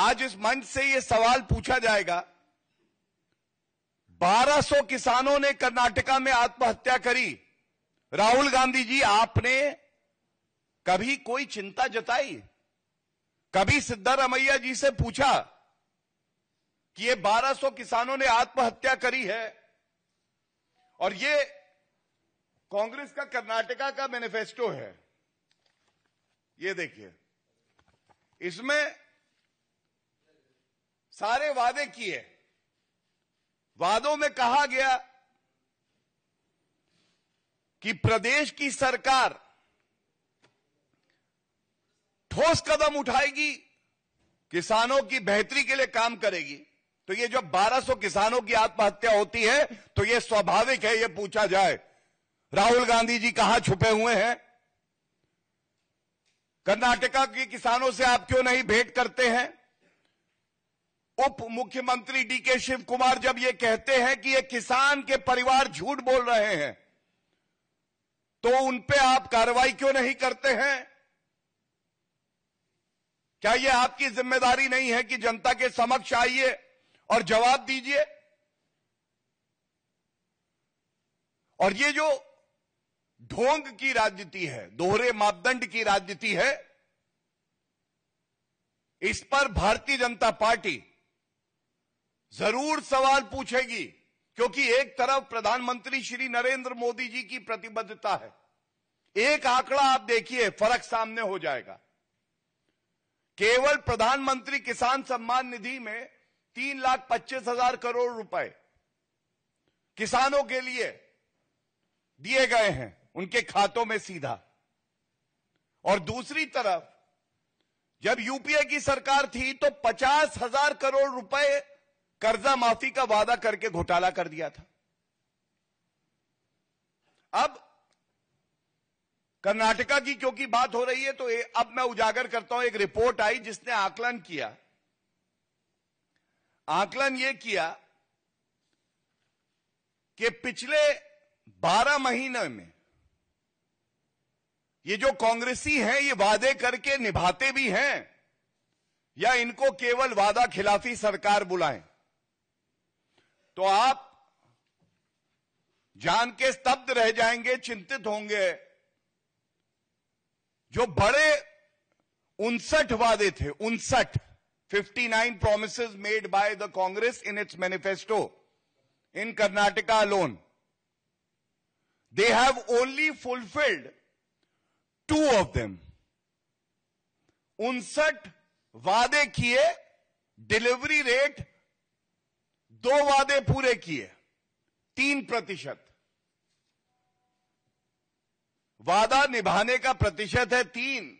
आज इस मंच से यह सवाल पूछा जाएगा 1200 किसानों ने कर्नाटका में आत्महत्या करी राहुल गांधी जी आपने कभी कोई चिंता जताई कभी सिद्धारमैया जी से पूछा कि ये 1200 किसानों ने आत्महत्या करी है और ये कांग्रेस का कर्नाटका का मैनिफेस्टो है ये देखिए इसमें सारे वादे किए वादों में कहा गया कि प्रदेश की सरकार ठोस कदम उठाएगी किसानों की बेहतरी के लिए काम करेगी तो ये जब 1200 किसानों की आत्महत्या होती है तो ये स्वाभाविक है ये पूछा जाए राहुल गांधी जी कहां छुपे हुए हैं कर्नाटका के किसानों से आप क्यों नहीं भेंट करते हैं उप मुख्यमंत्री डी के शिव कुमार जब ये कहते हैं कि ये किसान के परिवार झूठ बोल रहे हैं तो उन पे आप कार्रवाई क्यों नहीं करते हैं क्या ये आपकी जिम्मेदारी नहीं है कि जनता के समक्ष आइए और जवाब दीजिए और ये जो ढोंग की राजनीति है दोहरे मापदंड की राजनीति है इस पर भारतीय जनता पार्टी जरूर सवाल पूछेगी क्योंकि एक तरफ प्रधानमंत्री श्री नरेंद्र मोदी जी की प्रतिबद्धता है एक आंकड़ा आप देखिए फर्क सामने हो जाएगा केवल प्रधानमंत्री किसान सम्मान निधि में तीन लाख पच्चीस हजार करोड़ रुपए किसानों के लिए दिए गए हैं उनके खातों में सीधा और दूसरी तरफ जब यूपीए की सरकार थी तो पचास हजार करोड़ रुपए कर्जा माफी का वादा करके घोटाला कर दिया था अब कर्नाटका की क्योंकि बात हो रही है तो ए, अब मैं उजागर करता हूं एक रिपोर्ट आई जिसने आकलन किया आकलन यह किया कि पिछले 12 महीने में ये जो कांग्रेसी हैं ये वादे करके निभाते भी हैं या इनको केवल वादा खिलाफी सरकार बुलाएं तो आप जान के स्तब्ध रह जाएंगे चिंतित होंगे जो बड़े उनसठ वादे थे उनसठ 59 nine promise made by the Congress in its manifesto in Karnataka loan they have only fulfilled two of them उनसठ वादे किए डिलीवरी रेट दो वादे पूरे किए तीन प्रतिशत वादा निभाने का प्रतिशत है तीन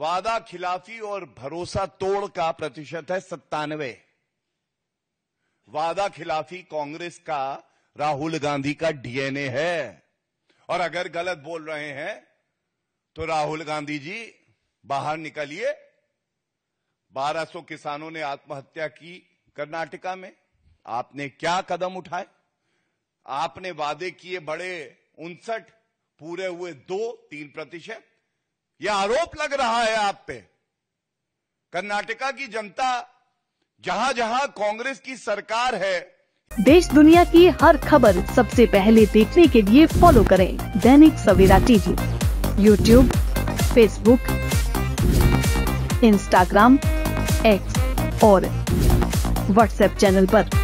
वादा खिलाफी और भरोसा तोड़ का प्रतिशत है सत्तानवे वादा खिलाफी कांग्रेस का राहुल गांधी का डीएनए है और अगर गलत बोल रहे हैं तो राहुल गांधी जी बाहर निकलिए 1200 किसानों ने आत्महत्या की कर्नाटका में आपने क्या कदम उठाए आपने वादे किए बड़े उनसठ पूरे हुए दो तीन प्रतिशत यह आरोप लग रहा है आप पे कर्नाटका की जनता जहां जहां कांग्रेस की सरकार है देश दुनिया की हर खबर सबसे पहले देखने के लिए फॉलो करें दैनिक सवेरा TV YouTube Facebook Instagram X और व्हाट्सएप चैनल पर